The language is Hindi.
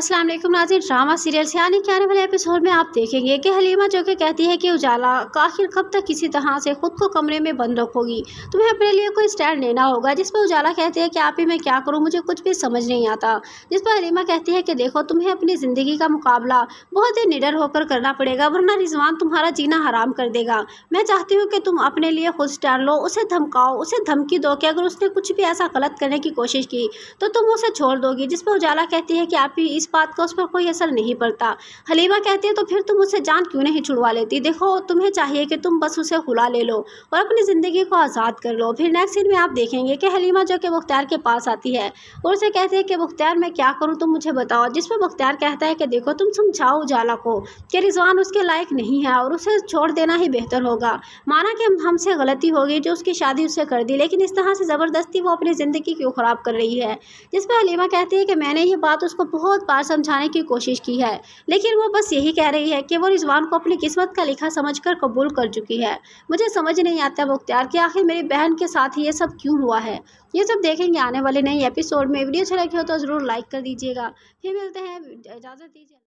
अस्सलाम वालेकुम ड्रामा सीरियल से आने के आने वाले एपिसोड में आप देखेंगे कि हलीमा जो कि कहती है कि उजाला आखिर कब तक किसी तरह से खुद को कमरे में बंद रखोगी तुम्हें अपने लिए कोई स्टैंड लेना होगा जिस पर उजाला कहती है कि आप ही मैं क्या करूं मुझे कुछ भी समझ नहीं आता जिस पर हलीमा कहती है कि देखो तुम्हें अपनी ज़िंदगी का मुकाबला बहुत ही निडर होकर करना पड़ेगा वरना रिजवान तुम्हारा जीना हराम कर देगा मैं चाहती हूँ कि तुम अपने लिए खुद स्टैंड लो उसे धमकाओ उसे धमकी दो कि अगर उसने कुछ भी ऐसा गलत करने की कोशिश की तो तुम उसे छोड़ दोगी जिस पर उजाला कहती है कि आप ही इस बात का उस पर कोई असर नहीं पड़ता हलीमा कहती है तो फिर तुम उसे जान क्यों नहीं छुड़वा लेती देखो तुम्हें चाहिए कि तुम बस उसे खुला ले लो और अपनी ज़िंदगी को आज़ाद कर लो फिर नेक्स्ट सीन में आप देखेंगे कि हलीमा जो कि मुख्तार के पास आती है और उसे कहती है कि मुख्तार मैं क्या करूँ तुम मुझे बताओ जिस पर मुख्तार कहता है कि देखो तुम समझाओ उजाला को कि रिजवान उसके लायक नहीं है और उसे छोड़ देना ही बेहतर होगा माना कि हमसे गलती हो गई जो उसकी शादी उससे कर दी लेकिन इस तरह से ज़बरदस्ती वो अपनी ज़िंदगी क्यों ख़राब कर रही है जिस पर हलीमा कहती है कि मैंने ये बात उसको बहुत बार समझाने की कोशिश की है लेकिन वो बस यही कह रही है कि वो रिजवान को अपनी किस्मत का लिखा समझ कर कबूल कर चुकी है मुझे समझ नहीं आता मुख्तार कि आखिर मेरी बहन के साथ ये सब क्यों हुआ है ये सब देखेंगे आने वाले नए एपिसोड में वीडियो अच्छा लगे हो तो ज़रूर लाइक कर दीजिएगा फिर मिलते हैं इजाज़त दीजिए